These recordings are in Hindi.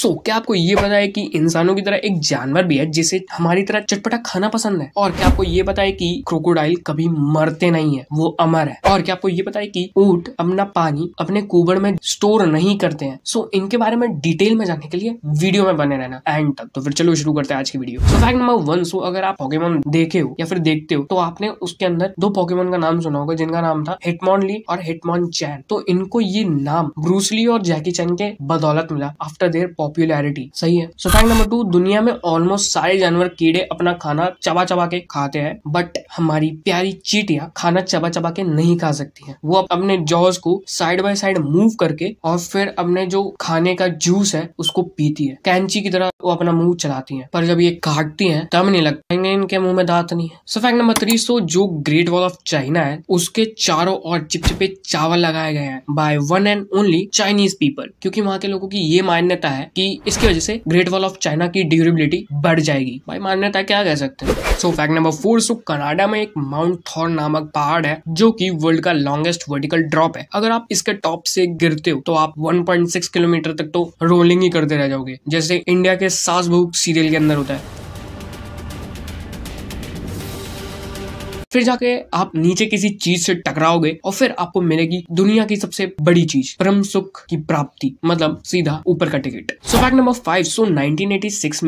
सो so, क्या आपको ये पता है कि इंसानों की तरह एक जानवर भी है जिसे हमारी तरह चटपटा खाना पसंद है और क्या आपको ये पता है कि क्रोकोडाइल कभी मरते नहीं है वो अमर है और क्या आपको ये पता है कि ऊट अपना पानी अपने कुबड़ में स्टोर नहीं करते हैं सो so, इनके बारे में डिटेल में जानने के लिए वीडियो में बने रहना एंड तक तो फिर चलो शुरू करते हैं आज की video so fact number one so अगर आप पॉकेमोन देखे हो या फिर देखते हो तो आपने उसके अंदर दो पॉकेमोन का नाम सुना होगा जिनका नाम था हेटमोन ली और हेटमोन चैन तो इनको ये नाम ब्रूसली और जैकी चैन के बदौलत मिला आफ्टर देयर पॉपुलैरिटी सही है सो फैक्ट नंबर टू दुनिया में ऑलमोस्ट सारे जानवर कीड़े अपना खाना चबा चबा के खाते हैं बट हमारी प्यारी चीटिया खाना चबा चबा के नहीं खा सकती है वो अपने जॉज को साइड बाय साइड मूव करके और फिर अपने जो खाने का जूस है उसको पीती है कैंची की तरह वो अपना मुंह चलाती है पर जब ये काटती है तब नहीं लगता इनके मुंह में दांत नहीं है so fact number three so जो ग्रेट वॉल ऑफ चाइना है उसके चारों और चिपचिपे चावल लगाए गए हैं by one and only Chinese people क्योंकि वहाँ के लोगों की ये मान्यता है कि कि इसकी वजह से ग्रेट वॉल ऑफ चाइना की ड्यूरेबिलिटी बढ़ जाएगी भाई मान्यता क्या कह सकते हैं so fact number four so Canada में एक माउंट थॉर नामक पहाड़ है जो कि वर्ल्ड का लॉन्गेस्ट वर्टिकल ड्रॉप है अगर आप इसके टॉप से गिरते हो तो आप 1.6 किलोमीटर तक तो रोलिंग ही करते रह जाओगे जैसे इंडिया के सास भूख सीरियल के अंदर होता है फिर जाके आप नीचे किसी चीज से टकराओगे और फिर आपको मिलेगी दुनिया की सबसे बड़ी चीज परम सुख की प्राप्ति मतलब सीधा ऊपर का ticket so fact number five so nineteen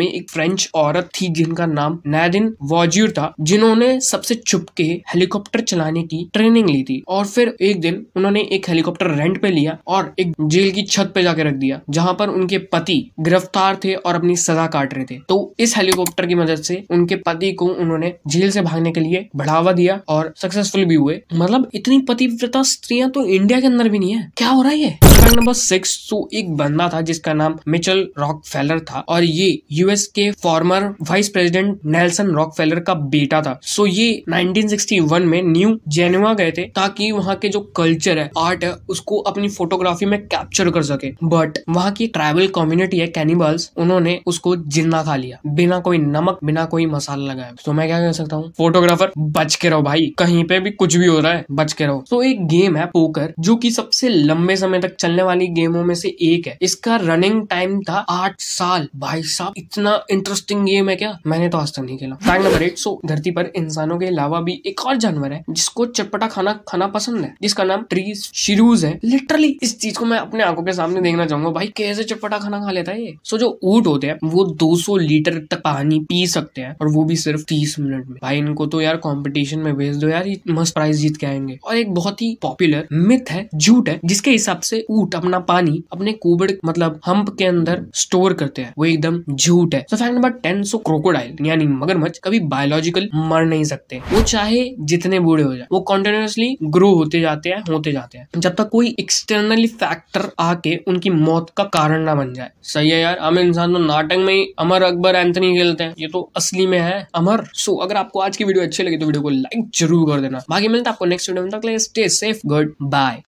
में एक फ्रेंच औरत थी जिनका नाम नैदिन वॉज्यूर था जिन्होंने सबसे चुपके हेलीकॉप्टर चलाने की ट्रेनिंग ली थी और फिर एक दिन उन्होंने एक हेलीकॉप्टर रेंट पे लिया और एक जेल की छत पे जाके रख दिया जहां पर उनके पति गिरफ्तार थे और अपनी सजा काट रहे थे तो इस हेलीकॉप्टर की मदद से उनके पति को उन्होंने जेल से भागने के लिए बढ़ावा मौका दिया और सक्सेसफुल भी हुए मतलब इतनी पतिव्रता स्त्रियां तो इंडिया के अंदर भी नहीं है क्या हो रहा है फैक्ट नंबर सिक्स तो एक बंदा था जिसका नाम मिचल रॉक था और ये यूएस के former vice president Nelson Rock का बेटा था सो ये 1961 में न्यू जेनुआ गए थे ताकि वहाँ के जो कल्चर है आर्ट है उसको अपनी फोटोग्राफी में कैप्चर कर सके बट वहाँ की ट्राइबल कम्युनिटी है कैनिबल्स उन्होंने उसको जिंदा खा लिया बिना कोई नमक बिना कोई मसाला लगाया तो मैं क्या कह सकता हूँ फोटोग्राफर बच के रहो भाई कहीं पे भी कुछ भी हो रहा है बच के रहो तो एक गेम है पोकर जो की सबसे लंबे समय तक चलने वाली गेमों में से एक है इसका रनिंग टाइम था आठ साल भाई साहब इतना इंटरेस्टिंग गेम है क्या मैंने तो आज तक नहीं खेला फैक्ट नंबर एट सो धरती पर इंसानों के अलावा भी एक और जानवर है जिसको चटपटा खाना खाना पसंद है जिसका नाम ट्रीज शिरूज है लिटरली इस चीज को मैं अपने आंखों के सामने देखना चाहूंगा भाई कैसे चटपटा खाना खा लेता है ये सो जो ऊट होते हैं वो 200 लीटर तक पानी पी सकते हैं और वो भी सिर्फ 30 मिनट में भाई इनको तो यार कॉम्पिटिशन कॉम्पिटिशन में भेज दो यार मस्त प्राइज जीत के आएंगे और एक बहुत ही पॉपुलर मिथ है झूठ है जिसके हिसाब से ऊट अपना पानी अपने कुबड़ मतलब हम्प के अंदर स्टोर करते हैं वो एकदम झूठ है तो fact number ten so crocodile यानी मगरमच्छ कभी बायोलॉजिकल मर नहीं सकते वो चाहे जितने बूढ़े हो जाए वो कॉन्टिन्यूसली ग्रो होते जाते हैं होते जाते हैं जब तक कोई एक्सटर्नली फैक्टर आके उनकी मौत का कारण ना बन जाए सही है यार हम इंसान तो नाटक में ही अमर अकबर एंथनी खेलते हैं ये तो असली में है अमर सो so, अगर आपको आज की वीडियो अच्छी लगी तो वीडियो को लाइक जरूर कर देना बाकी मिलता आपको नेक्स्ट वीडियो में तक स्टे सेफ गुड बाय